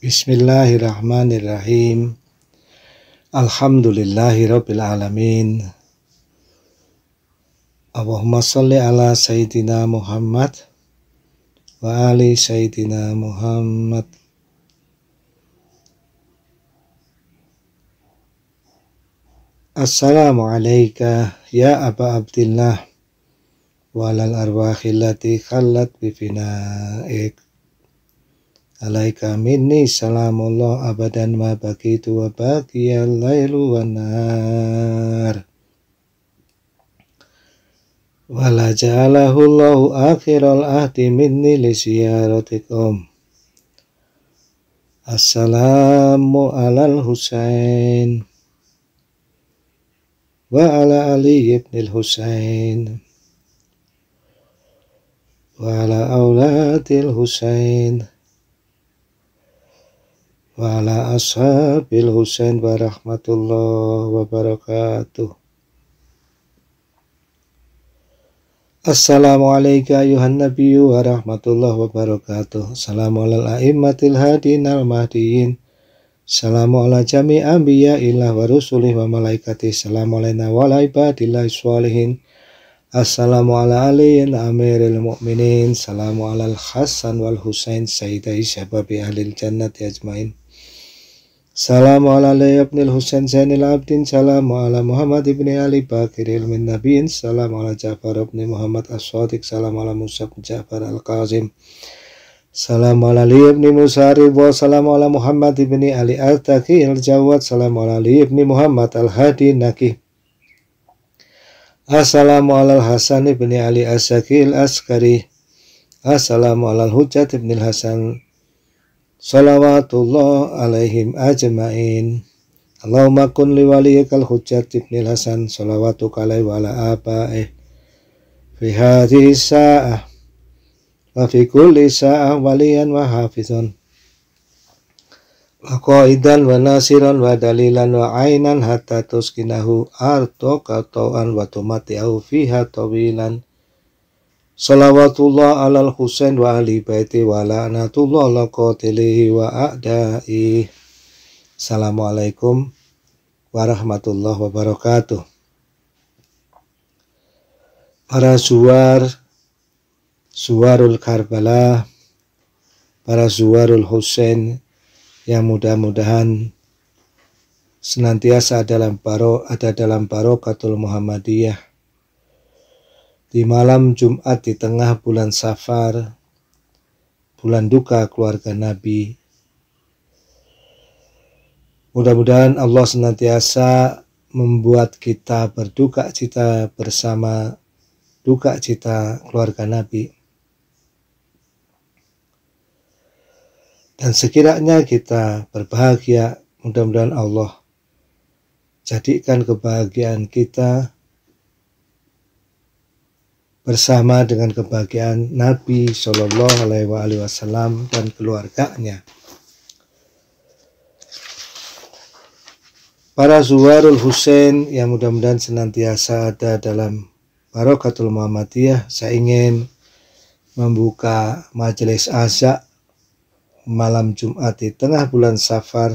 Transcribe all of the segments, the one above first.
Bismillahirrahmanirrahim. Alhamdulillahi Rabbil Alamin. Allahumma salli ala Sayyidina Muhammad wa ali Sayyidina Muhammad. Assalamualaikum ya Aba Abdillah Walal alal arwahi allati khallat bi Alaika minni salamullah abadan ma baqitu wa baqiyal lailu wa nar. Wala ja'alahu Allahu akhiral ahdi minni li siyaratikum Assalamu alal Husain wa ala Ali ibn al-Husain wa ala awlatil Husain wa ala ashabil husain wa rahmatullah wa barakatuh Assalamualaikum ayuhan nabiyyu wa rahmatullah wa barakatuh Salamu ala a'immatil hadin al mahdiyin Assalamu ala jami anbiya ilah wa rusulih wa malaikatih Salamu alaina wa ala ibadillah sualihin Assalamu ala aliyin amiril mu'minin Assalamu ala al-Hasan wal Husain Sayyidai syababi ahlil jannati ajmain Salam ala Ali ibn al-Husain Zainil Abidin Salam ala Muhammad ibn Ali Bakir ilmin Nabiin Salam ala Ja'far ibn Muhammad As-Sadiq Salam ala Musa ibn Ja'far al-Qazim Salam ala Ali ibn Musari Wa ala Muhammad ibn Ali al-Taki al-Jawad Salam ala Ali Muhammad al-Hadi Naki Assalamu ala al-Hasan ibn Ali al-Saki al-Askari Assalamu ala al-Hujat ibn al al-Hasan Salawatullah alaihim ajma'in. Allahumma kun liwaliyakal hujjat ibnil hasan salawatuka alaih wa ala abaih. Fi hadhi sa'ah wa fi kulli sa'ah waliyan wa hafizun Wa qaidan wa nasiran wa dalilan wa ainan hatta tuskinahu arto katauan wa tumati'ahu fiha tawilan. Salawatullah alal Husain wa ahli baiti wa anatullah ala qatilihi wa a'da'i Assalamualaikum warahmatullahi wabarakatuh. Para suar, suarul Karbala, para suarul Husain yang mudah-mudahan senantiasa ada dalam paro, ada dalam barokatul Muhammadiyah di malam Jumat di tengah bulan Safar, bulan duka keluarga Nabi, mudah-mudahan Allah senantiasa membuat kita berduka cita bersama duka cita keluarga Nabi. Dan sekiranya kita berbahagia, mudah-mudahan Allah jadikan kebahagiaan kita bersama dengan kebahagiaan Nabi Shallallahu Alaihi Wasallam dan keluarganya. Para Zuwarul Hussein yang mudah-mudahan senantiasa ada dalam Barokatul Muhammadiyah, saya ingin membuka majelis azak malam Jumat di tengah bulan Safar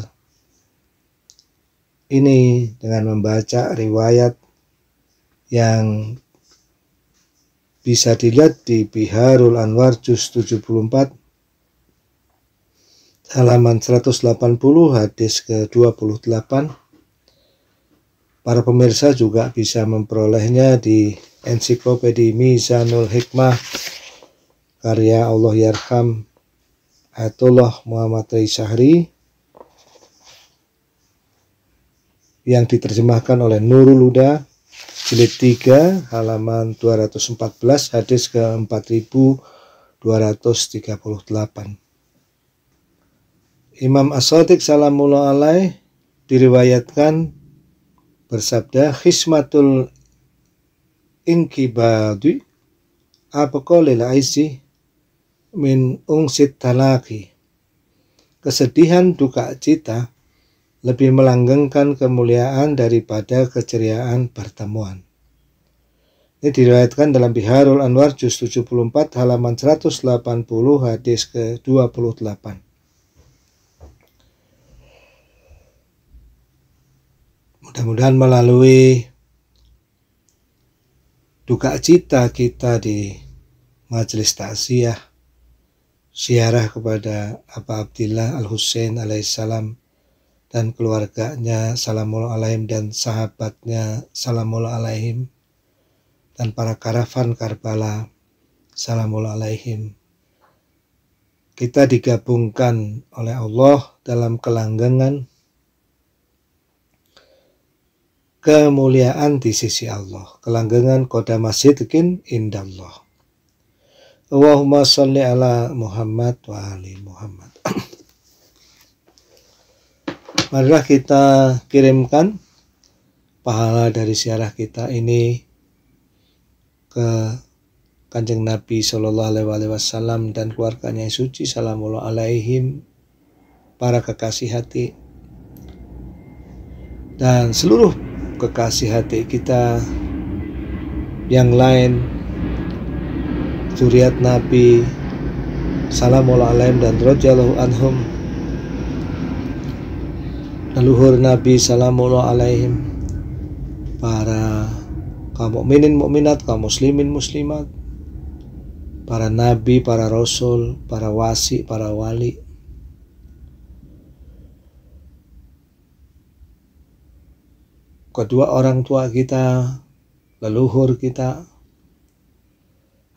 ini dengan membaca riwayat yang bisa dilihat di Biharul Anwar Juz 74 halaman 180 hadis ke-28 para pemirsa juga bisa memperolehnya di ensiklopedi Mizanul Hikmah karya Allah Yarham Atullah Muhammad Rizahri yang diterjemahkan oleh Nurul Huda jilid 3 halaman 214 hadis ke 4238 Imam As-Sadiq salamullah alai diriwayatkan bersabda khismatul inkibadu apakah aisi min ungsit talaki kesedihan duka cita lebih melanggengkan kemuliaan daripada keceriaan pertemuan. Ini diriwayatkan dalam Biharul Anwar juz 74 halaman 180 hadis ke-28. Mudah-mudahan melalui duka cita kita di majelis takziah siarah kepada Abu Abdillah Al-Husain alaihissalam dan keluarganya Salamullah alaihim dan sahabatnya Salamullah alaihim dan para karavan Karbala Salamullah alaihim. Kita digabungkan oleh Allah dalam kelanggengan kemuliaan di sisi Allah. Kelanggengan koda masjidkin indallah. Allahumma salli ala Muhammad wa ali Muhammad. marilah kita kirimkan pahala dari siarah kita ini ke kanjeng Nabi Shallallahu Alaihi Wasallam dan keluarganya yang suci Salamullah Alaihim para kekasih hati dan seluruh kekasih hati kita yang lain Suriat Nabi Salamullah Alaihim dan Radiyallahu Anhum leluhur Nabi Sallallahu Alaihim para kaum mukminin mukminat kaum muslimin muslimat para nabi para rasul para wasi para wali kedua orang tua kita leluhur kita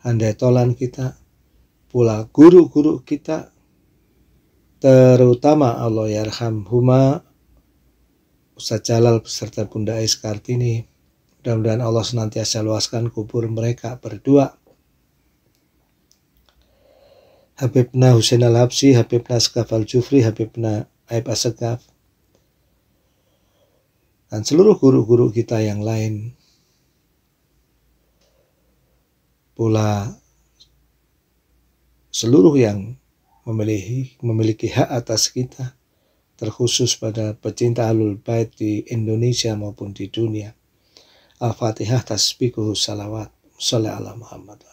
handai tolan kita pula guru-guru kita terutama Allah yarham huma Ustaz Jalal beserta Bunda Ais Kartini. Mudah-mudahan Allah senantiasa luaskan kubur mereka berdua. Habibna Husain Al-Habsi, Habibna Skaf Al-Jufri, Habibna Aib Asegaf, dan seluruh guru-guru kita yang lain. Pula seluruh yang memiliki, memiliki hak atas kita terkhusus pada pecinta alul Bait di Indonesia maupun di dunia. Al-Fatihah tasbikuhu salawat. Salih ala Muhammad.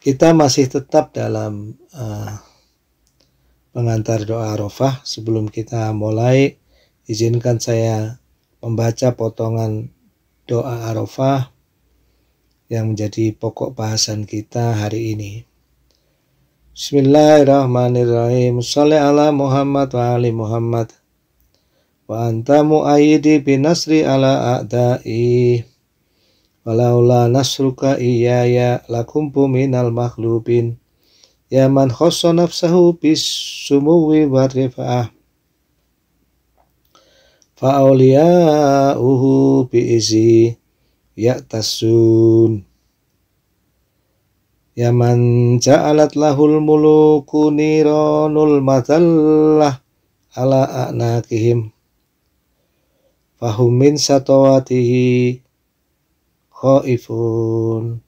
Kita masih tetap dalam uh, pengantar doa Arafah. Sebelum kita mulai, izinkan saya membaca potongan doa Arafah yang menjadi pokok bahasan kita hari ini. Bismillahirrahmanirrahim. Salli ala Muhammad wa ali Muhammad. Wa anta mu'ayyidi binasri ala a'da'i. Walaula nasruka iyaya lakumpu minal makhlubin. Ya man khosso nafsahu bis sumuwi wa rifa'ah. Fa'auliya'uhu bi'izi ya'tasun. Ya man ja'alat lahul muluku nironul madallah ala anakihim fahum min satawatihi khaifun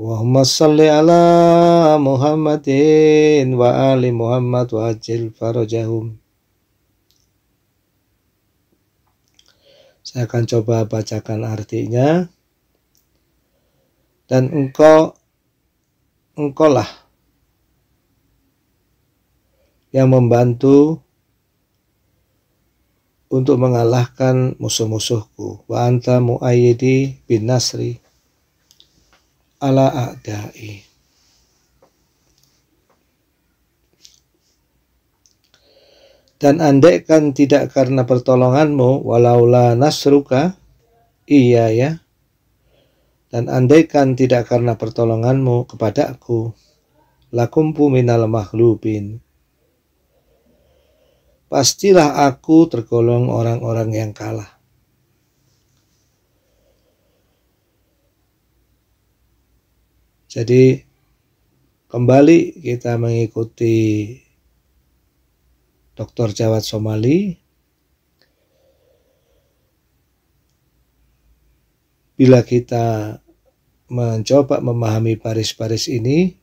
Wahumma salli ala Muhammadin wa ali Muhammad wa ajil farajahum Saya akan coba bacakan artinya dan engkau engkaulah yang membantu untuk mengalahkan musuh-musuhku. Wa anta muayyidi bin nasri ala a'da'i. Dan andaikan tidak karena pertolonganmu, walaulah nasruka, iya ya, dan andaikan tidak karena pertolonganmu kepada aku, lakumpu minal makhlubin. Pastilah aku tergolong orang-orang yang kalah. Jadi kembali kita mengikuti Dr. Jawad Somali. Bila kita mencoba memahami baris-baris ini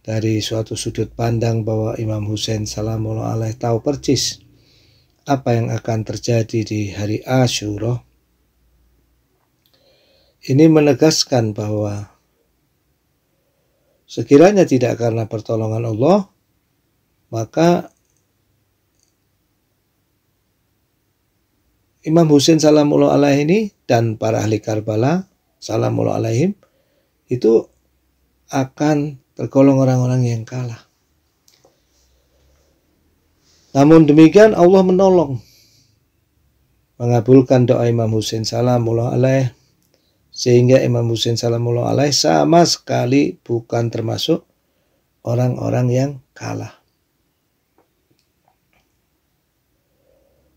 dari suatu sudut pandang bahwa Imam Hussein salamullah alaih tahu persis apa yang akan terjadi di hari Ashura. Ini menegaskan bahwa sekiranya tidak karena pertolongan Allah, maka Imam Husain salamullah alaih ini dan para ahli Karbala Salamualaikum, itu akan tergolong orang-orang yang kalah. Namun demikian Allah menolong mengabulkan doa Imam Husain salamullah alaih sehingga Imam Husain salamullah alaih sama sekali bukan termasuk orang-orang yang kalah.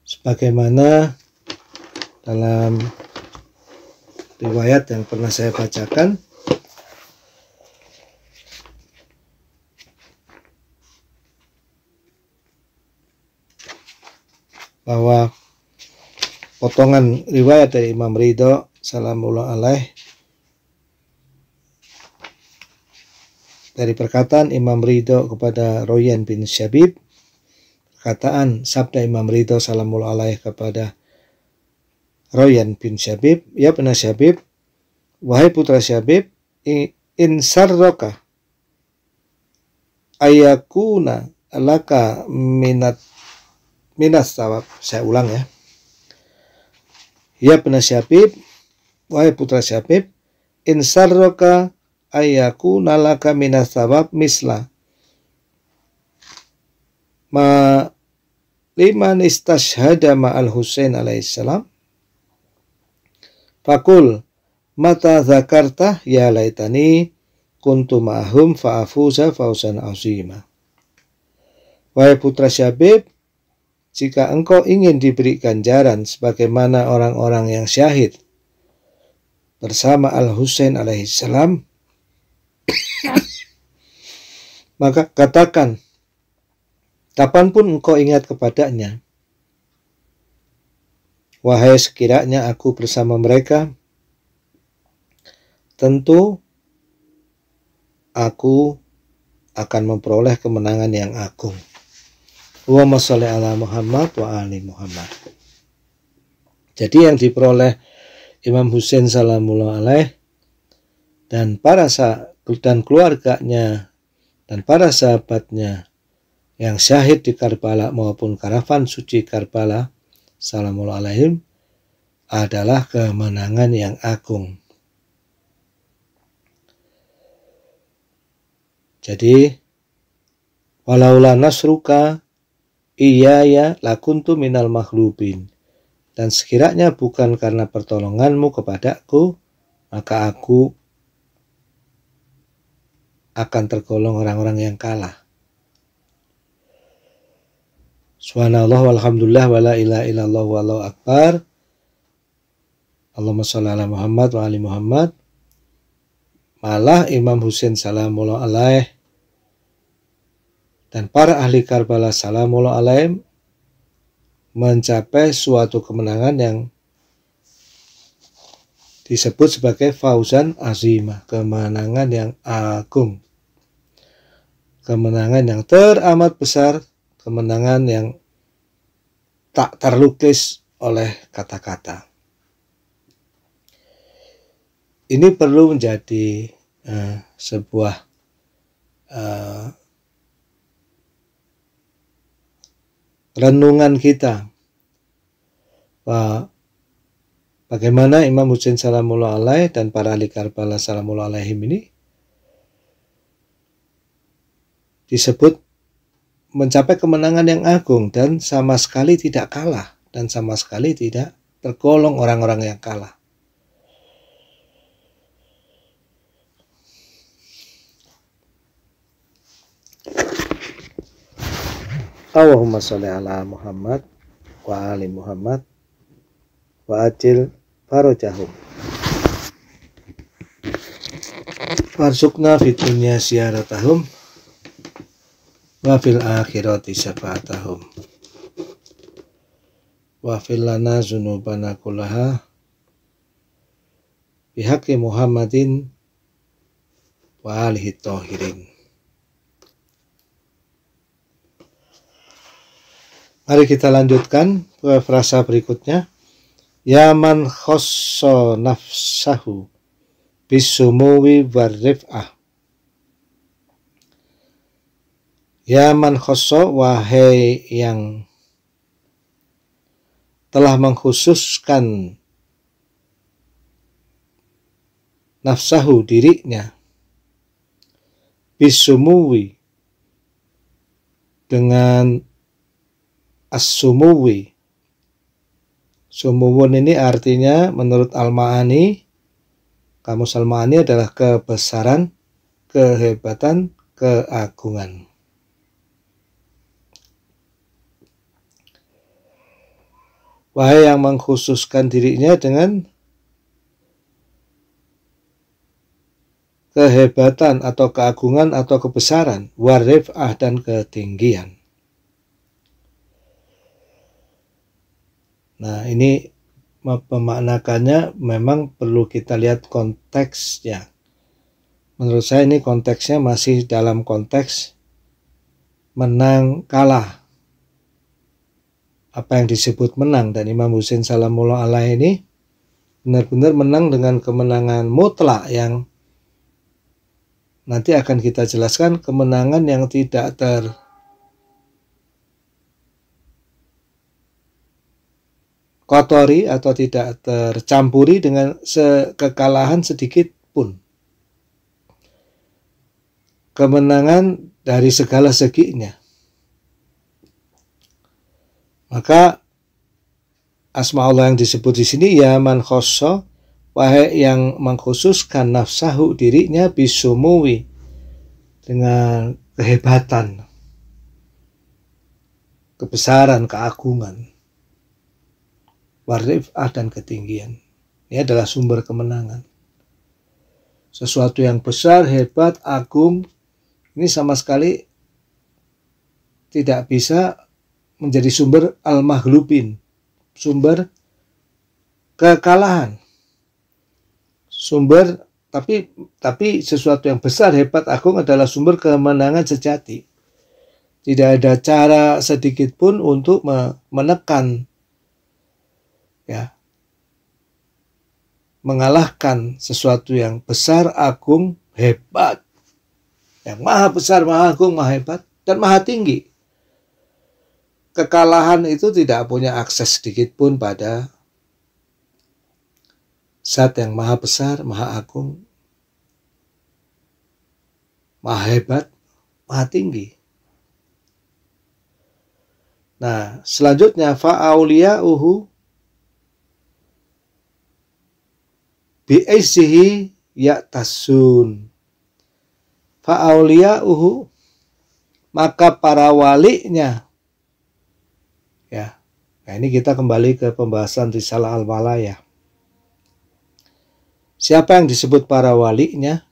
Sebagaimana dalam riwayat yang pernah saya bacakan bahwa potongan riwayat dari Imam Ridho salamullah alaih dari perkataan Imam Ridho kepada Royan bin Syabib perkataan sabda Imam Ridho salamullah alaih kepada Royan bin Syabib, ya benar Syabib, wahai putra Syabib, insar roka ayakuna laka minat minas sawab. Saya ulang ya. Ya benar Syabib, wahai putra Syabib, insar roka ayakuna laka minas sawab misla ma liman istashhada ma'al Husain alaihissalam Fakul mata zakarta ya laitani kuntu ma'ahum fa'afuza fausan azima. Wahai putra Syabib, jika engkau ingin diberi ganjaran sebagaimana orang-orang yang syahid bersama Al-Husain alaihissalam, maka katakan, kapanpun engkau ingat kepadanya, Wahai sekiranya aku bersama mereka, tentu aku akan memperoleh kemenangan yang agung. Allahumma sholli ala Muhammad wa ali Muhammad. Jadi yang diperoleh Imam Husain salamullah alaih dan para sa dan keluarganya dan para sahabatnya yang syahid di Karbala maupun karavan suci Karbala Salamul adalah kemenangan yang agung. Jadi walaulah nasruka iya ya lakuntu minal makhlubin. Dan sekiranya bukan karena pertolonganmu kepadaku, maka aku akan tergolong orang-orang yang kalah. Subhanallah walhamdulillah wala ilaha illallah wallahu akbar. Allahumma shalli ala Muhammad wa ali Muhammad. Malah Imam Husain salamullah alaih dan para ahli Karbala salamullah alaih mencapai suatu kemenangan yang disebut sebagai fauzan azimah, kemenangan yang agung, kemenangan yang teramat besar kemenangan yang tak terlukis oleh kata-kata. Ini perlu menjadi uh, sebuah uh, renungan kita bagaimana Imam Hussein Salamullah Alaih dan para ahli Karbala Salamullah Alaihim ini disebut mencapai kemenangan yang agung dan sama sekali tidak kalah dan sama sekali tidak tergolong orang-orang yang kalah. Allahumma sholli ala Muhammad wa ali Muhammad wa ajil farajahum. Farsukna fitunya siaratahum wa fil akhirati syafaatahum wa fil lana zunubana kullaha bihaqi Muhammadin wa alihi tohirin Mari kita lanjutkan ke frasa berikutnya. Yaman khosso nafsahu bisumuwi warifah. Ya man khosso, wahai yang telah mengkhususkan nafsahu dirinya bisumuwi dengan as sumuwun ini artinya menurut Al-Ma'ani kamus Al-Ma'ani adalah kebesaran kehebatan keagungan Wahai yang mengkhususkan dirinya dengan kehebatan atau keagungan atau kebesaran, warifah dan ketinggian. Nah, ini memaknakannya memang perlu kita lihat konteksnya. Menurut saya ini konteksnya masih dalam konteks menang kalah apa yang disebut menang dan Imam Husain Salamullah Allah ini benar-benar menang dengan kemenangan mutlak yang nanti akan kita jelaskan kemenangan yang tidak ter kotori atau tidak tercampuri dengan kekalahan sedikit pun. Kemenangan dari segala seginya. Maka asma Allah yang disebut di sini ya man khosso wahai yang mengkhususkan nafsahu dirinya bisumuwi dengan kehebatan kebesaran keagungan warifah dan ketinggian ini adalah sumber kemenangan sesuatu yang besar hebat agung ini sama sekali tidak bisa menjadi sumber al mahlubin sumber kekalahan. Sumber tapi tapi sesuatu yang besar hebat agung adalah sumber kemenangan sejati. Tidak ada cara sedikit pun untuk menekan ya. Mengalahkan sesuatu yang besar, agung, hebat. Yang maha besar, maha agung, maha hebat dan maha tinggi kekalahan itu tidak punya akses sedikit pun pada saat yang maha besar, maha agung, maha hebat, maha tinggi. Nah, selanjutnya fa'aulia uhu bi bi'izzihi tasun Fa'aulia uhu maka para walinya Ya. Nah, ini kita kembali ke pembahasan risalah al-walaya. Siapa yang disebut para walinya?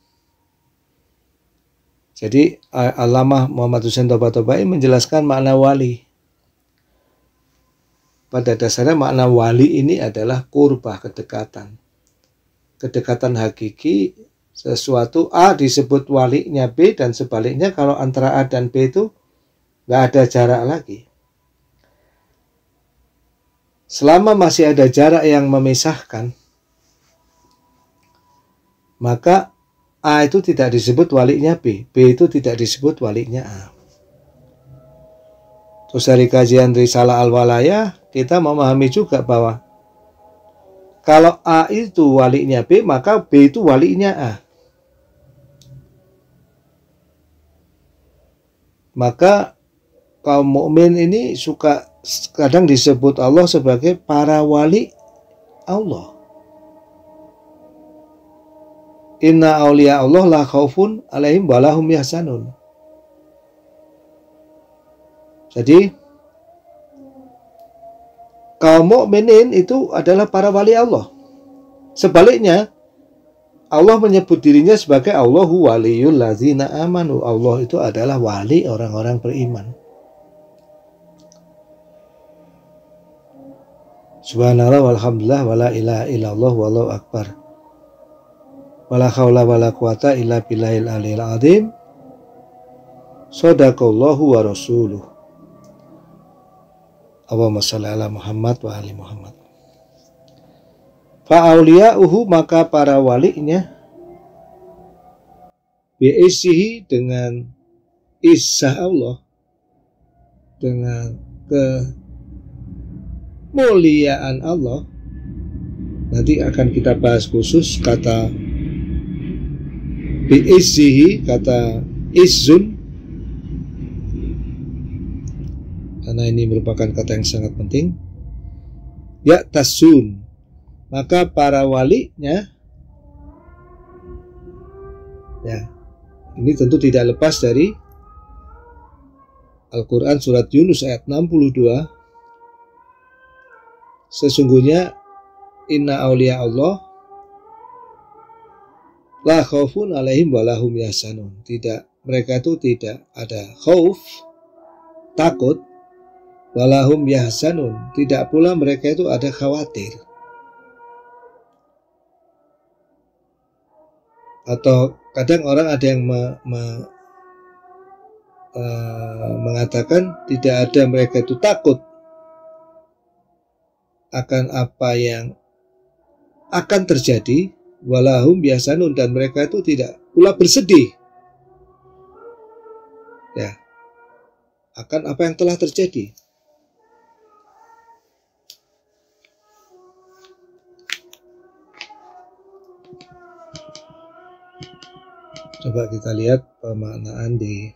Jadi Alamah Muhammad Hussein Toba Tobai menjelaskan makna wali. Pada dasarnya makna wali ini adalah kurba kedekatan. Kedekatan hakiki sesuatu A disebut walinya B dan sebaliknya kalau antara A dan B itu nggak ada jarak lagi. Selama masih ada jarak yang memisahkan, maka A itu tidak disebut waliknya B, B itu tidak disebut waliknya A. Terus dari kajian Risalah Al-Walaya, kita memahami juga bahwa kalau A itu waliknya B, maka B itu waliknya A. Maka kaum mukmin ini suka kadang disebut Allah sebagai para wali Allah. Inna aulia Allah la khaufun alaihim balahum yahsanun. Jadi kaum mukminin itu adalah para wali Allah. Sebaliknya Allah menyebut dirinya sebagai Allahu waliyul lazina amanu. Allah itu adalah wali orang-orang beriman. Subhanallah walhamdulillah wala ilaha illallah wallahu akbar. Wala haula wala quwata illa billahil aliyil azim. Sadaqallahu wa rasuluh. Allahumma shalli ala Muhammad wa ali Muhammad. uhu maka para walinya bi'isihi dengan isah Allah dengan ke kemuliaan Allah nanti akan kita bahas khusus kata biizzihi kata izzun karena ini merupakan kata yang sangat penting ya tasun maka para walinya ya ini tentu tidak lepas dari Al-Quran surat Yunus ayat 62 Sesungguhnya inna aulia Allah la khaufun alaihim walahum yasanun. Tidak mereka itu tidak ada khauf takut walahum yasanun. Tidak pula mereka itu ada khawatir. Atau kadang orang ada yang me, me, uh, mengatakan tidak ada mereka itu takut akan apa yang akan terjadi walahum biasanun dan mereka itu tidak pula bersedih ya akan apa yang telah terjadi coba kita lihat pemaknaan di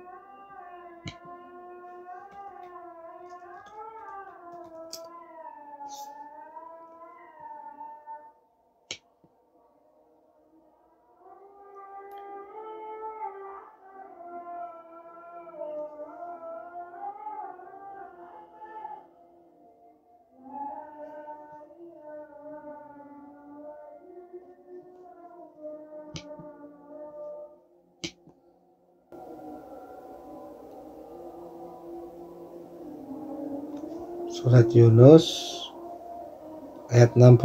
Surat Yunus ayat 62.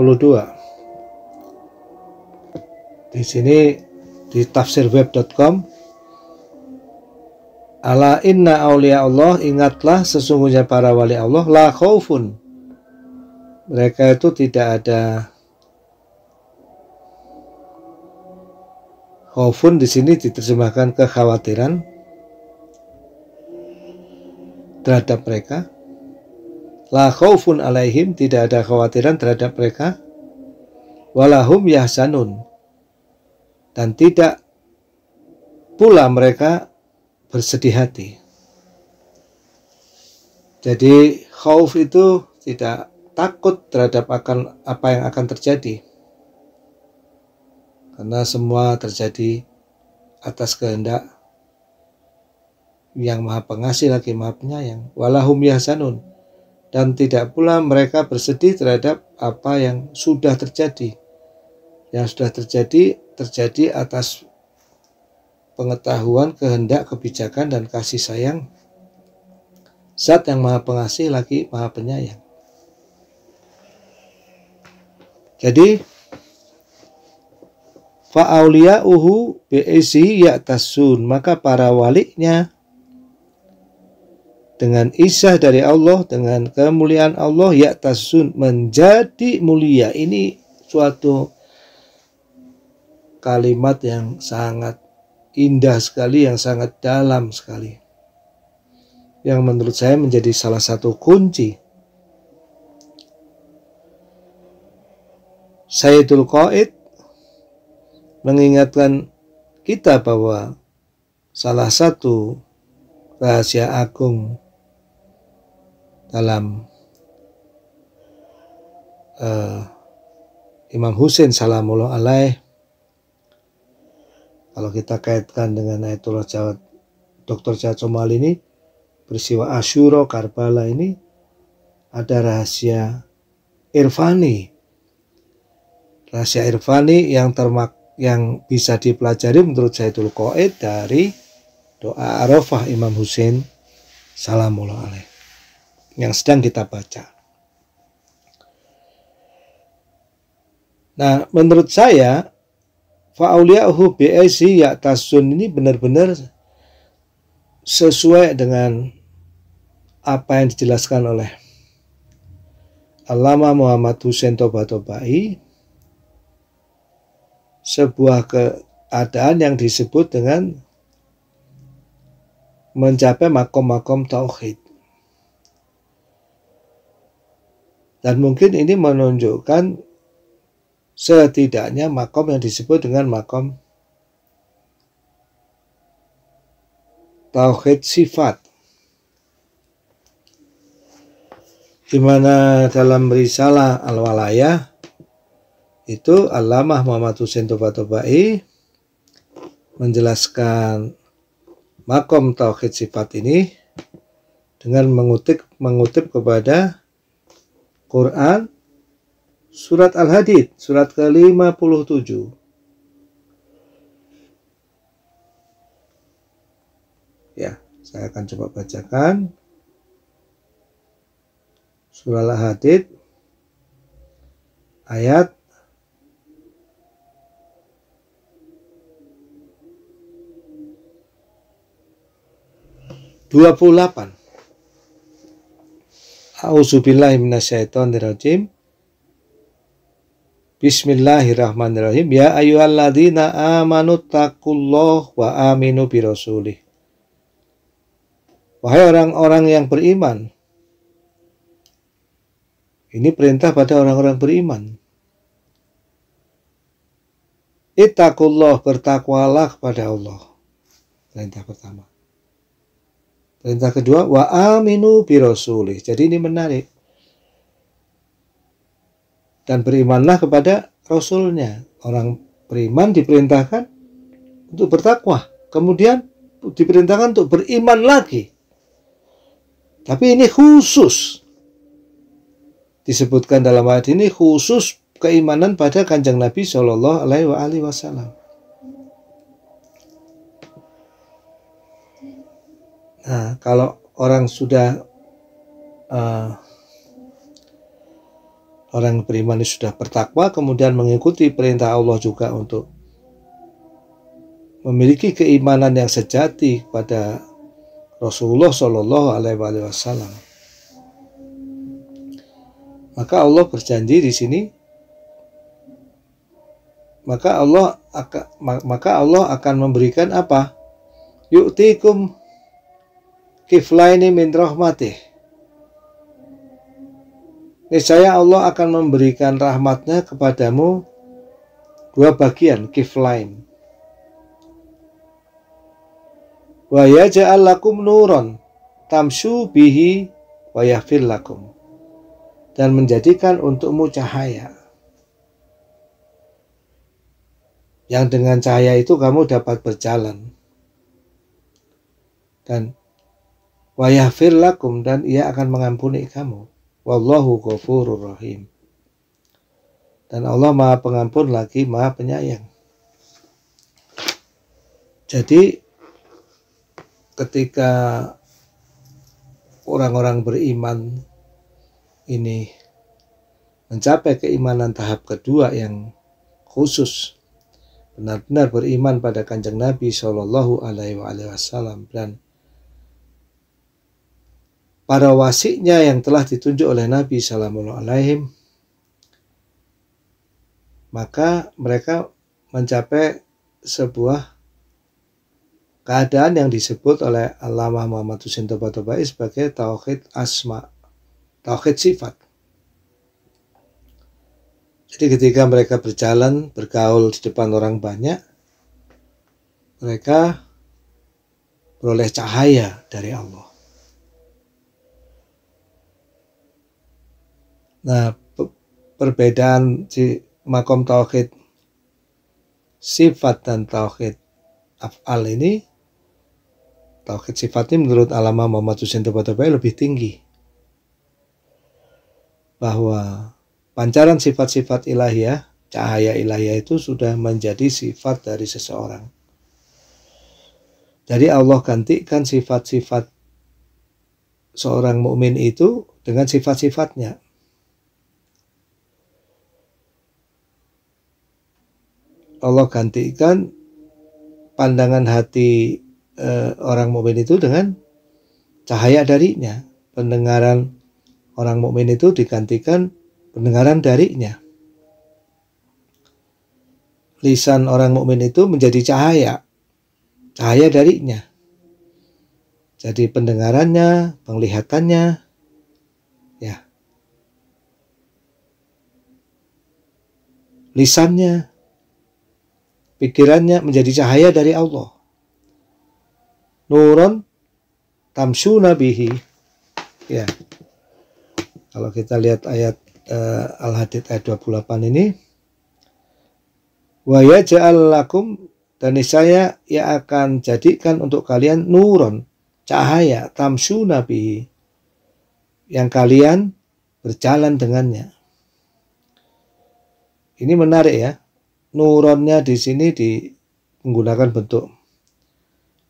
Di sini di tafsirweb.com Ala inna aulia Allah ingatlah sesungguhnya para wali Allah la khaufun mereka itu tidak ada khaufun di sini diterjemahkan kekhawatiran terhadap mereka La khaufun alaihim tidak ada khawatiran terhadap mereka. Walahum yahsanun dan tidak pula mereka bersedih hati. Jadi khauf itu tidak takut terhadap akan apa yang akan terjadi. Karena semua terjadi atas kehendak yang maha pengasih lagi maha penyayang. Walahum yahsanun dan tidak pula mereka bersedih terhadap apa yang sudah terjadi. Yang sudah terjadi terjadi atas pengetahuan, kehendak, kebijakan dan kasih sayang Zat yang Maha Pengasih lagi Maha Penyayang. Jadi faaulia uhu bi'izi ya'tasun maka para waliknya dengan isyah dari Allah dengan kemuliaan Allah ya tasun menjadi mulia ini suatu kalimat yang sangat indah sekali yang sangat dalam sekali yang menurut saya menjadi salah satu kunci Sayyidul Qaid mengingatkan kita bahwa salah satu rahasia agung dalam uh, Imam Husain salamullah alaih kalau kita kaitkan dengan Ayatullah Jawad Dr. Jawad Somal ini peristiwa Asyuro Karbala ini ada rahasia Irfani rahasia Irfani yang termak yang bisa dipelajari menurut Zaidul Qaid dari doa Arafah Imam Husain salamullah alaih yang sedang kita baca. Nah, menurut saya fa'auliyahu bi'aisi ya'tasun ini benar-benar sesuai dengan apa yang dijelaskan oleh Alama Muhammad Hussein Toba Tobai sebuah keadaan yang disebut dengan mencapai makom-makom tauhid. Dan mungkin ini menunjukkan setidaknya makom yang disebut dengan makom tauhid sifat. Di mana dalam risalah al-walayah itu Alamah Muhammad Husain Tobatobai menjelaskan makom tauhid sifat ini dengan mengutip mengutip kepada Quran Surat Al-Hadid Surat ke-57 Ya, saya akan coba bacakan Surat Al-Hadid ayat dua puluh delapan A'udzubillahi Bismillahirrahmanirrahim. Ya ayyuhalladzina amanu takulloh wa aminu birasulih. Wahai orang-orang yang beriman. Ini perintah pada orang-orang beriman. Itakulloh bertakwalah kepada Allah. Perintah pertama. Perintah kedua wa aminu birosulih. Jadi ini menarik. Dan berimanlah kepada rasulnya. Orang beriman diperintahkan untuk bertakwa. Kemudian diperintahkan untuk beriman lagi. Tapi ini khusus. Disebutkan dalam ayat ini khusus keimanan pada kanjeng Nabi Shallallahu Alaihi Wasallam. Nah, kalau orang sudah uh, orang beriman ini sudah bertakwa kemudian mengikuti perintah Allah juga untuk memiliki keimanan yang sejati kepada Rasulullah Shallallahu Alaihi Wasallam. Maka Allah berjanji di sini, maka Allah akan maka Allah akan memberikan apa? Yuktikum kiflaini min rahmatih. Niscaya Allah akan memberikan rahmatnya kepadamu dua bagian kiflain. Wa yaja'al lakum nuron tamshu bihi wa yahfir lakum. Dan menjadikan untukmu cahaya. Yang dengan cahaya itu kamu dapat berjalan. Dan Wa yahfir lakum dan ia akan mengampuni kamu. Wallahu ghafurur rahim. Dan Allah maha pengampun lagi maha penyayang. Jadi ketika orang-orang beriman ini mencapai keimanan tahap kedua yang khusus benar-benar beriman pada kanjeng Nabi Shallallahu Alaihi Wasallam dan para wasiknya yang telah ditunjuk oleh Nabi Sallallahu Alaihi maka mereka mencapai sebuah keadaan yang disebut oleh Allah Muhammad Husin Toba sebagai tauhid asma, tauhid sifat. Jadi ketika mereka berjalan, bergaul di depan orang banyak, mereka beroleh cahaya dari Allah. Nah, perbedaan si makom tauhid sifat dan tauhid af'al ini tauhid sifatnya menurut alama Muhammad Husain Tepatopai lebih tinggi bahwa pancaran sifat-sifat ilahiyah cahaya ilahiyah itu sudah menjadi sifat dari seseorang jadi Allah gantikan sifat-sifat seorang mukmin itu dengan sifat-sifatnya Allah gantikan pandangan hati eh, orang mukmin itu dengan cahaya darinya. Pendengaran orang mukmin itu digantikan pendengaran darinya. Lisan orang mukmin itu menjadi cahaya, cahaya darinya. Jadi pendengarannya, penglihatannya, ya. Lisannya, pikirannya menjadi cahaya dari Allah. Nuron tamsu nabihi. Ya. Kalau kita lihat ayat uh, Al-Hadid ayat 28 ini wa yaj'al lakum dan saya ya akan jadikan untuk kalian nuron cahaya tamsu nabihi yang kalian berjalan dengannya. Ini menarik ya. Nuronnya di sini di menggunakan bentuk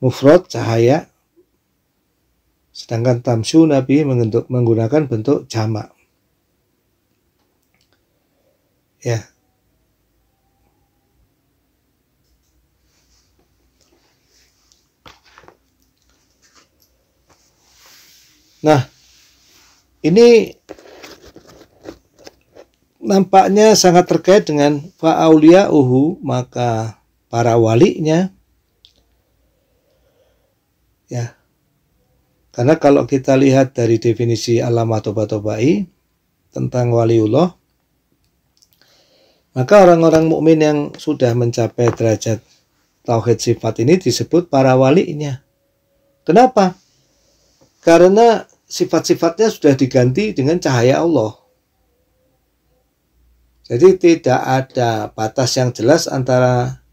mufrad cahaya sedangkan tamsu nabi menggunakan, menggunakan bentuk jamak ya nah ini nampaknya sangat terkait dengan fa'aulia uhu maka para walinya ya karena kalau kita lihat dari definisi alamah toba-tobai tentang waliullah maka orang-orang mukmin yang sudah mencapai derajat tauhid sifat ini disebut para walinya kenapa karena sifat-sifatnya sudah diganti dengan cahaya Allah jadi tidak ada batas yang jelas antara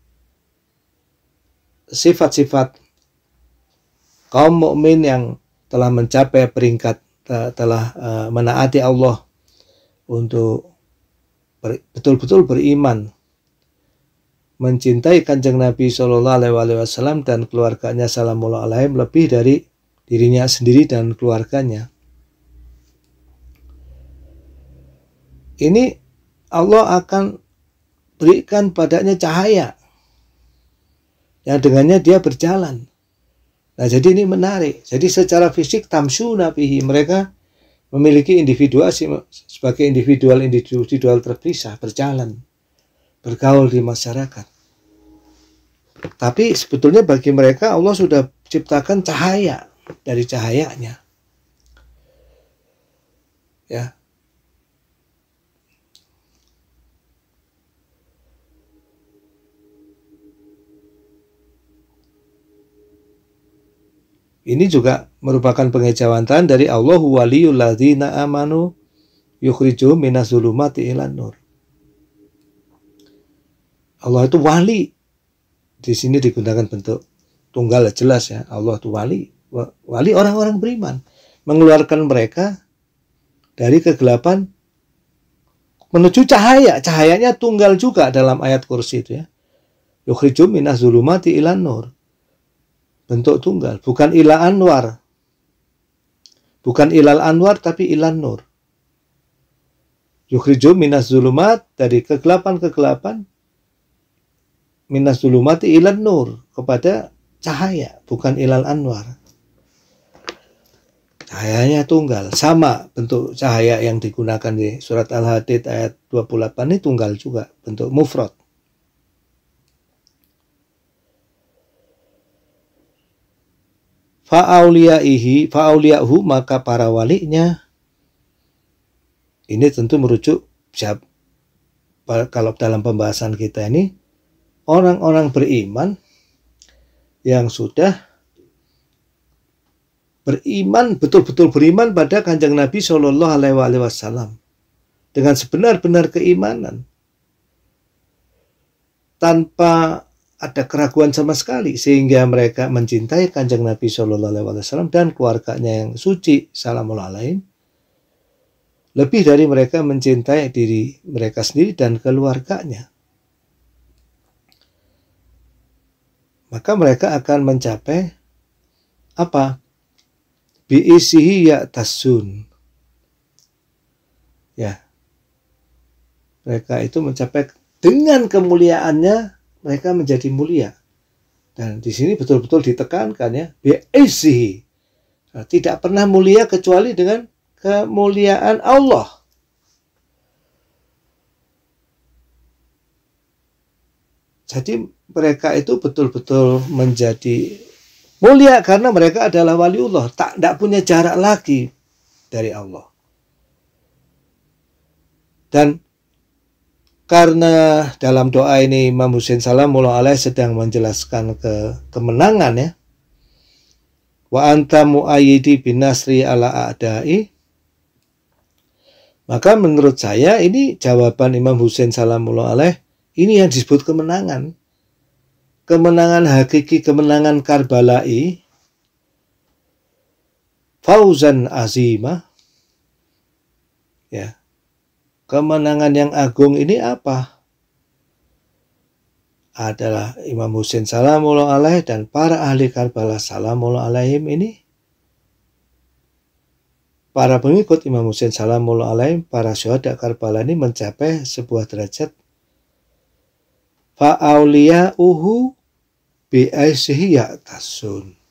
sifat-sifat kaum mukmin yang telah mencapai peringkat telah eh, menaati Allah untuk betul-betul beriman mencintai kanjeng Nabi Shallallahu Alaihi Wasallam dan keluarganya Salamullah Alaihim lebih dari dirinya sendiri dan keluarganya. Ini Allah akan berikan padanya cahaya yang dengannya dia berjalan. Nah, jadi ini menarik. Jadi secara fisik Tamsuna fihi mereka memiliki individuasi sebagai individual individual terpisah berjalan bergaul di masyarakat. Tapi sebetulnya bagi mereka Allah sudah ciptakan cahaya dari cahayanya. Ya, Ini juga merupakan pengejawantahan dari Allah waliyul ladzina amanu yukhriju minaz zulumati ilan nur. Allah itu wali. Di sini digunakan bentuk tunggal jelas ya. Allah itu wali. Wali orang-orang beriman. Mengeluarkan mereka dari kegelapan menuju cahaya. Cahayanya tunggal juga dalam ayat kursi itu ya. Yukhriju minaz zulumati ilan nur bentuk tunggal, bukan ilal anwar. Bukan ilal anwar tapi ilan nur. Yukhriju minas zulumat dari kegelapan-kegelapan minas zulumat ilan nur kepada cahaya, bukan ilal anwar. Cahayanya tunggal, sama bentuk cahaya yang digunakan di surat Al-Hadid ayat 28 ini tunggal juga, bentuk mufrad. fa'auliyaihi fa'auliyahu maka para walinya ini tentu merujuk siap kalau dalam pembahasan kita ini orang-orang beriman yang sudah beriman betul-betul beriman pada kanjeng Nabi Shallallahu Alaihi Wasallam dengan sebenar-benar keimanan tanpa ada keraguan sama sekali sehingga mereka mencintai kanjeng Nabi Shallallahu Alaihi Wasallam dan keluarganya yang suci salamualaikum lain lebih dari mereka mencintai diri mereka sendiri dan keluarganya. Maka mereka akan mencapai apa? Biisihi ya tasun. Ya. Mereka itu mencapai dengan kemuliaannya mereka menjadi mulia. Dan di sini betul-betul ditekankan ya, bi'izzihi. Nah, tidak pernah mulia kecuali dengan kemuliaan Allah. Jadi mereka itu betul-betul menjadi mulia karena mereka adalah wali Allah tak tidak punya jarak lagi dari Allah. Dan karena dalam doa ini Imam Husain Salamullah alaih sedang menjelaskan ke kemenangan ya wa anta muayyidi binasri ala a'da'i maka menurut saya ini jawaban Imam Husain Salamullah alaih ini yang disebut kemenangan kemenangan hakiki kemenangan Karbala'i fauzan azimah kemenangan yang agung ini apa? Adalah Imam Husin salamullah alaih dan para ahli Karbala salamullah alaihim ini. Para pengikut Imam Husin salamullah alaihim, para syuhada Karbala ini mencapai sebuah derajat. Fa'aulia uhu bi'aisihi ya'tasun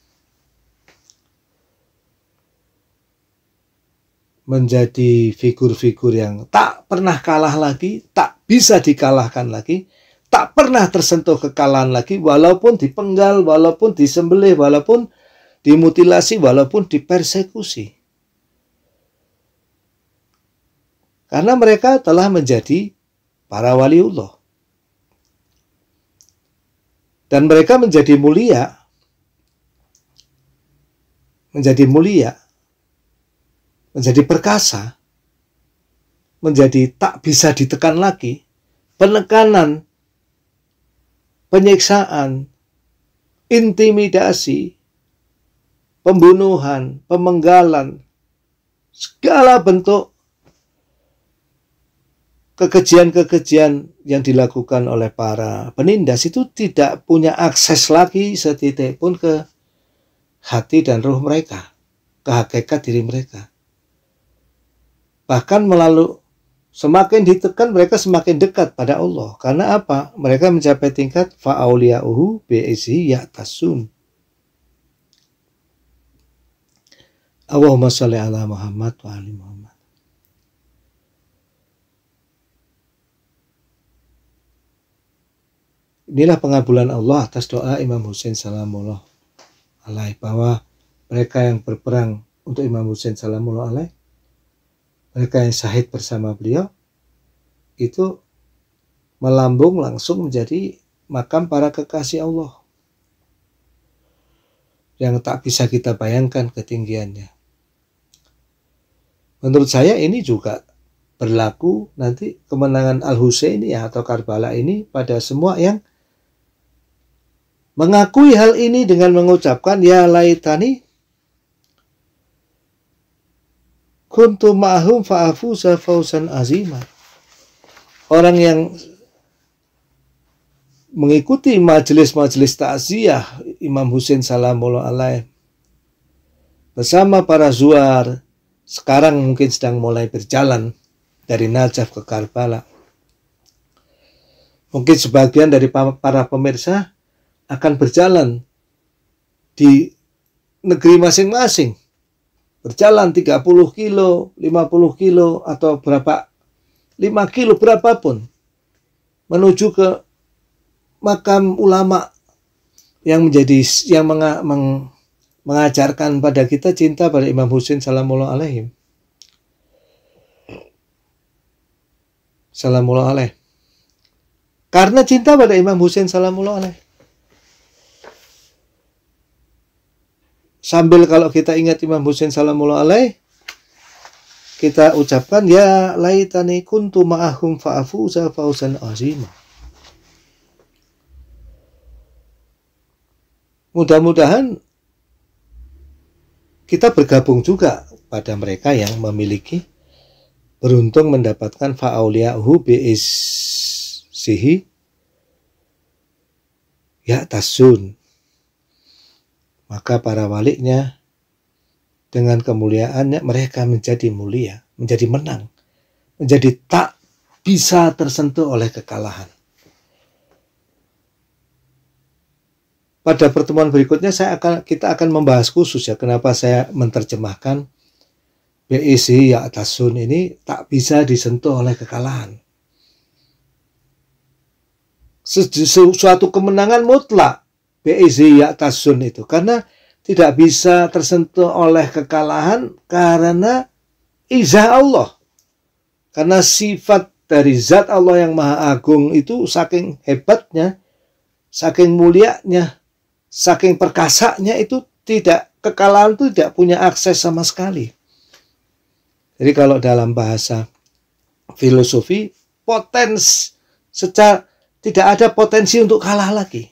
menjadi figur-figur yang tak pernah kalah lagi, tak bisa dikalahkan lagi, tak pernah tersentuh kekalahan lagi, walaupun dipenggal, walaupun disembelih, walaupun dimutilasi, walaupun dipersekusi. Karena mereka telah menjadi para waliullah. Dan mereka menjadi mulia, menjadi mulia menjadi perkasa, menjadi tak bisa ditekan lagi, penekanan, penyiksaan, intimidasi, pembunuhan, pemenggalan, segala bentuk kekejian-kekejian yang dilakukan oleh para penindas itu tidak punya akses lagi setitik pun ke hati dan roh mereka, ke hakikat diri mereka. Bahkan melalui semakin ditekan mereka semakin dekat pada Allah. Karena apa? Mereka mencapai tingkat fa'auliya'uhu bi'izi ya'tasun. Allahumma salli ala Muhammad wa ali Muhammad. Inilah pengabulan Allah atas doa Imam Hussein salamullah alaih bahwa mereka yang berperang untuk Imam Hussein salamullah alaih mereka yang syahid bersama beliau itu melambung langsung menjadi makam para kekasih Allah yang tak bisa kita bayangkan ketinggiannya. Menurut saya ini juga berlaku nanti kemenangan Al-Husaini ya, atau Karbala ini pada semua yang mengakui hal ini dengan mengucapkan ya laitani kuntu ma'hum fa'afuza fausan azima. Orang yang mengikuti majelis-majelis takziah Imam Husain salamullah alaih bersama para zuar sekarang mungkin sedang mulai berjalan dari Najaf ke Karbala. Mungkin sebagian dari para pemirsa akan berjalan di negeri masing-masing berjalan 30 kilo, 50 kilo atau berapa 5 kilo berapapun menuju ke makam ulama yang menjadi yang menga, meng, mengajarkan pada kita cinta pada Imam Husin salamullah alaihim. Salamullah alaih. Karena cinta pada Imam Husin salamullah alaih. Sambil kalau kita ingat Imam Husain salamullah alaih, kita ucapkan ya laitani kuntu ma'ahum fa'afuza fausan azima. Mudah-mudahan kita bergabung juga pada mereka yang memiliki beruntung mendapatkan fa'auliyahu bi'is sihi ya tasun maka para waliknya dengan kemuliaannya mereka menjadi mulia, menjadi menang, menjadi tak bisa tersentuh oleh kekalahan. Pada pertemuan berikutnya saya akan kita akan membahas khusus ya kenapa saya menerjemahkan BEC ya sun ini tak bisa disentuh oleh kekalahan suatu kemenangan mutlak BEZ Yaktasun itu karena tidak bisa tersentuh oleh kekalahan karena izah Allah. Karena sifat dari zat Allah yang maha agung itu saking hebatnya, saking mulianya, saking perkasanya itu tidak kekalahan itu tidak punya akses sama sekali. Jadi kalau dalam bahasa filosofi potens secara tidak ada potensi untuk kalah lagi.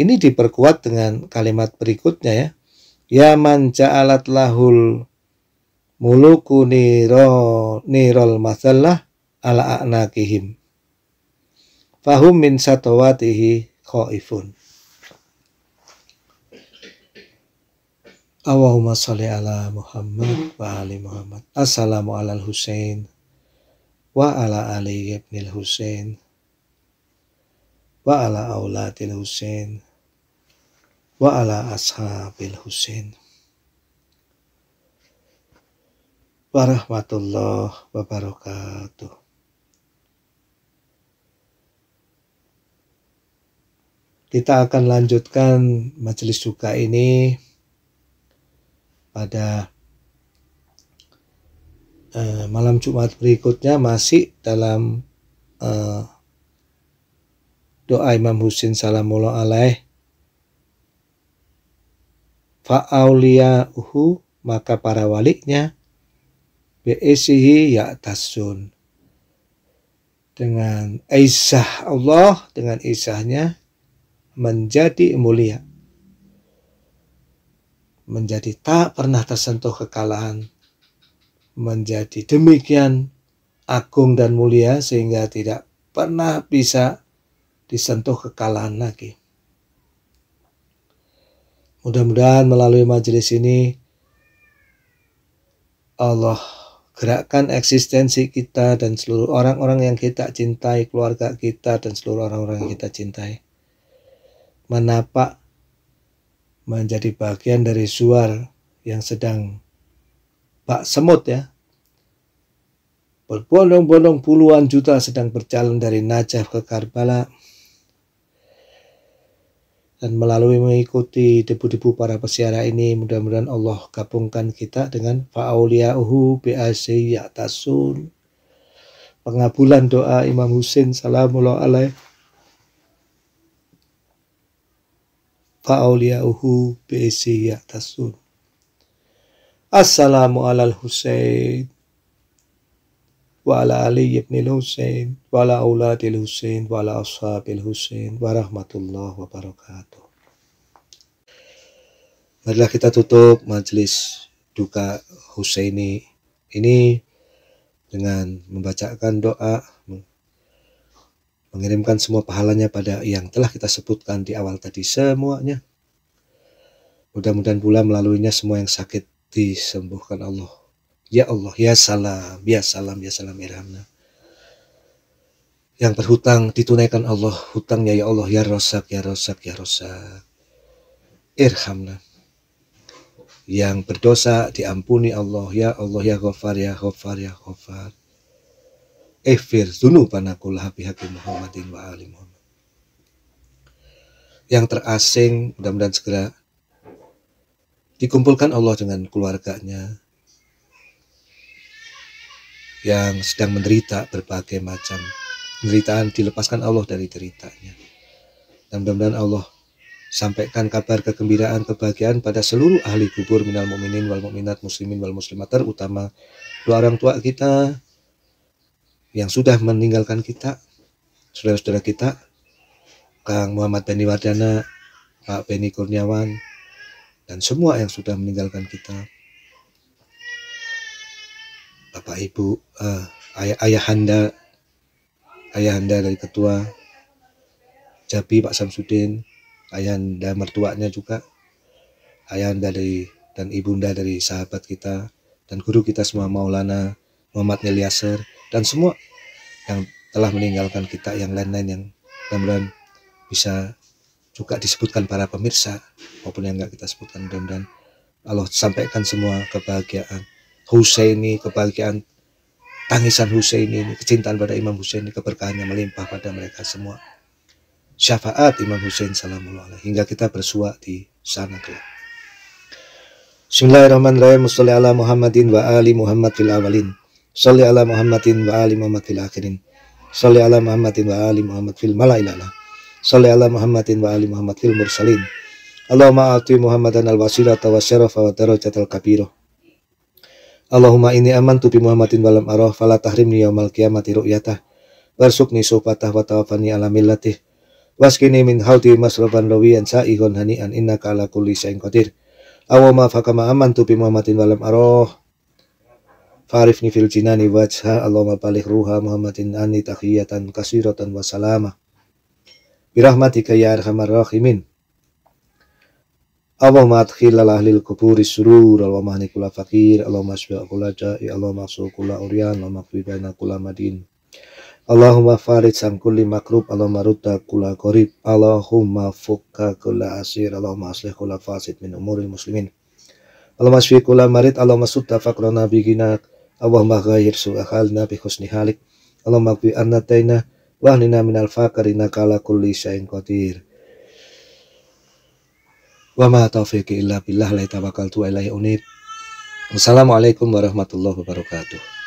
Ini diperkuat dengan kalimat berikutnya ya. Ya man ja'alat lahul muluku niro, nirol masalah ala a'nakihim. Fahum min satawatihi khaifun. Allahumma salli ala Muhammad wa ali Muhammad. Assalamu ala al Husain wa ala ali al Husain wa ala awlatil Husain wa ala ashabil husin warahmatullahi wabarakatuh Kita akan lanjutkan majelis suka ini pada uh, malam Jumat berikutnya masih dalam uh, doa Imam Husin Salamullah Alaihi fa'auliyahu maka para waliknya bi'isihi ya'tasun dengan Aisyah Allah dengan Aisyahnya menjadi mulia menjadi tak pernah tersentuh kekalahan menjadi demikian agung dan mulia sehingga tidak pernah bisa disentuh kekalahan lagi Mudah-mudahan melalui majelis ini Allah gerakkan eksistensi kita dan seluruh orang-orang yang kita cintai, keluarga kita dan seluruh orang-orang yang kita cintai. Menapak menjadi bagian dari suar yang sedang bak semut ya. Berbondong-bondong puluhan juta sedang berjalan dari Najaf ke Karbala dan melalui mengikuti debu-debu para pesiara ini mudah-mudahan Allah gabungkan kita dengan fa'auliyahu bi'asyi ya'tasun pengabulan doa Imam Husin salamullah alaih fa'auliyahu bi'asyi ya'tasun Assalamu alal Husain وعلى علي بن الحسين وعلى أولاد الحسين وعلى أصحاب الحسين ورحمة الله وبركاته Marilah kita tutup majelis duka Husaini ini dengan membacakan doa mengirimkan semua pahalanya pada yang telah kita sebutkan di awal tadi semuanya. Mudah-mudahan pula melaluinya semua yang sakit disembuhkan Allah Ya Allah, ya salam, ya salam, ya salam irhamna. Ya Yang berhutang ditunaikan Allah hutangnya ya Allah, ya rosak, ya rosak, ya rosak. Irhamna. Yang berdosa diampuni Allah, ya Allah, ya ghafar, ya ghafar, ya ghafar. Efir dzunubanakulaha bihaqi Muhammadin wa ali Yang terasing mudah-mudahan segera dikumpulkan Allah dengan keluarganya, yang sedang menderita berbagai macam penderitaan dilepaskan Allah dari deritanya. Dan mudah-mudahan Allah sampaikan kabar kegembiraan kebahagiaan pada seluruh ahli kubur minal muminin wal muminat muslimin wal muslimat terutama dua orang tua kita yang sudah meninggalkan kita saudara-saudara kita Kang Muhammad Beni Wardana Pak Beni Kurniawan dan semua yang sudah meninggalkan kita Bapak Ibu, uh, eh, ayah ayahanda ayahanda dari ketua Jabi Pak Samsudin, ayah Anda mertuanya juga, ayahanda dari dan ibunda dari sahabat kita dan guru kita semua Maulana Muhammad Nelyaser dan semua yang telah meninggalkan kita yang lain-lain yang mudah bisa juga disebutkan para pemirsa maupun yang enggak kita sebutkan dan mudahan Allah sampaikan semua kebahagiaan Husaini, kebahagiaan tangisan Husaini ini, kecintaan pada Imam Husaini, keberkahannya melimpah pada mereka semua. Syafaat Imam Husain salamullah alaihi hingga kita bersua di sana kelak. Bismillahirrahmanirrahim. Salli ala Muhammadin wa ali Muhammad fil awalin. Salli ala Muhammadin wa ali Muhammad fil akhirin. Salli ala Muhammadin wa ali Muhammad fil malailala. Salli ala Muhammadin wa ali Muhammad fil mursalin. Allahumma ati Muhammadan al-wasilata wa syarafa wa darajatal kabirah. Allahumma ini aman bi Muhammadin walam aroh, fala tahrimni yaumal kiamati ru'yatah warzuqni sobatah wa tawafani ala millatih waskini min hauti masroban rawiyan sa'ihun hani'an innaka ala kulli sa'in qadir awama fakama aman bi Muhammadin walam farif fa'arifni fil jinani wajha Allahumma balik ruha Muhammadin anni takhiyatan kasiratan wa salama birahmatika ya arhamar rahimin Allahumma adkhil al ahli al-kuburi surur Allahumma ahni kula fakir Allahumma asbi'a kula ja'i Allahumma asur kula urian Allahumma kfibaina kula madin Allahumma farid sang kulli makrub Allahumma rudda kula korib Allahumma fukka kula asir Allahumma aslih kula fasid min umuril muslimin Allahumma asfi kula marid Allahumma sudda fakrona biginak Allahumma ghair su'a halna bi husni halik Allahumma kbi annataina Wahnina minal fakarina kala kulli syain qadir Wa ma taufiqi illa billah la tawakkaltu ilaihi unib. Wassalamualaikum warahmatullahi wabarakatuh.